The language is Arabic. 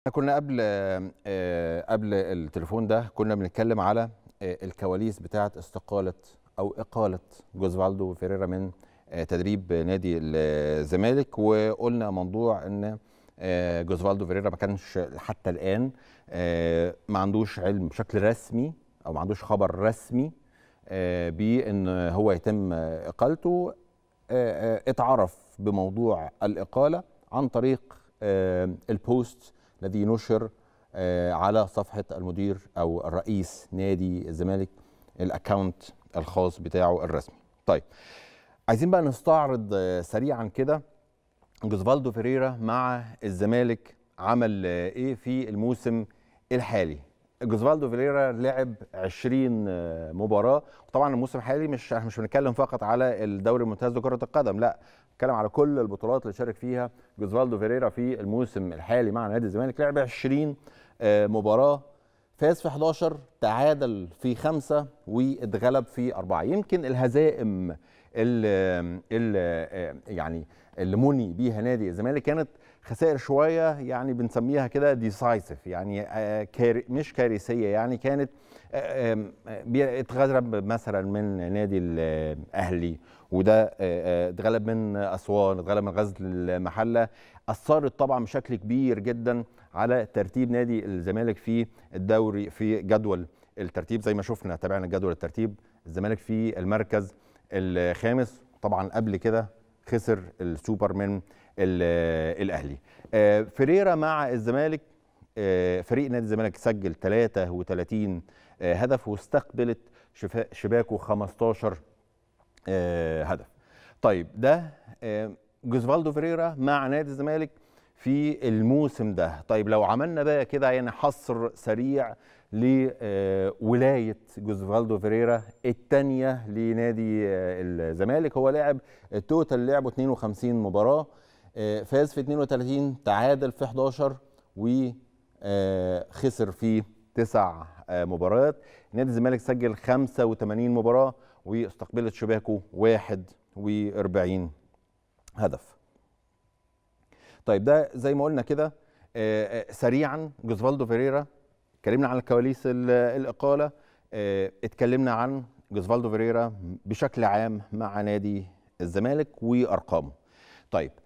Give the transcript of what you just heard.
احنا كنا قبل آه، قبل التليفون ده كنا بنتكلم على آه، الكواليس بتاعه استقاله او اقاله جوزفالدو فيريرا من آه، تدريب نادي الزمالك وقلنا موضوع ان جوزفالدو فيريرا ما كانش حتى الان ما عندوش علم بشكل رسمي او ما عندوش خبر رسمي بان هو يتم اقالته اتعرف بموضوع الاقاله عن طريق البوست الذي نشر آه، على صفحه المدير او الرئيس نادي الزمالك الاكونت الخاص بتاعه الرسمي طيب عايزين بقى نستعرض آه، سريعا كده جوزفالدو فيريرا مع الزمالك عمل آه، ايه في الموسم الحالي جوزفالدو فيليرا لعب 20 آه، مباراه وطبعا الموسم الحالي مش احنا مش بنتكلم فقط على الدوري الممتاز لكره القدم لا بنتكلم على كل البطولات اللي شارك فيها جوزفالدو فيليرا في الموسم الحالي مع نادي الزمالك لعب 20 آه، مباراه فاز في 11 تعادل في خمسة واتغلب في أربعة يمكن الهزائم ال يعني اللي مني بيها نادي الزمالك كانت خسائر شويه يعني بنسميها كده ديسايسيف يعني مش كارثيه يعني كانت اتغلب مثلا من نادي الاهلي وده اتغلب من اسوان اتغلب من غزل المحله اثرت طبعا بشكل كبير جدا على ترتيب نادي الزمالك في الدوري في جدول الترتيب زي ما شفنا تابعنا جدول الترتيب الزمالك في المركز الخامس طبعا قبل كده خسر السوبر من الاهلي آه، فريرا مع الزمالك آه، فريق نادي الزمالك سجل 33 آه، هدف واستقبلت شباكه 15 هدف طيب ده جوزفالدو فريرا مع نادي الزمالك في الموسم ده طيب لو عملنا بقى كده يعني حصر سريع لولاية جوزفالدو فيريرا الثانية لنادي الزمالك هو لعب التوتال لعبه 52 مباراة فاز في 32 تعادل في 11 وخسر آه، في 9 آه، مباريات نادي الزمالك سجل 85 مباراة واستقبلت شباكه 41 هدف طيب ده زي ما قلنا كده آه، آه، سريعا جوزفالدو فيريرا آه، اتكلمنا عن الكواليس الاقاله اتكلمنا عن جوزفالدو فيريرا بشكل عام مع نادي الزمالك وارقامه طيب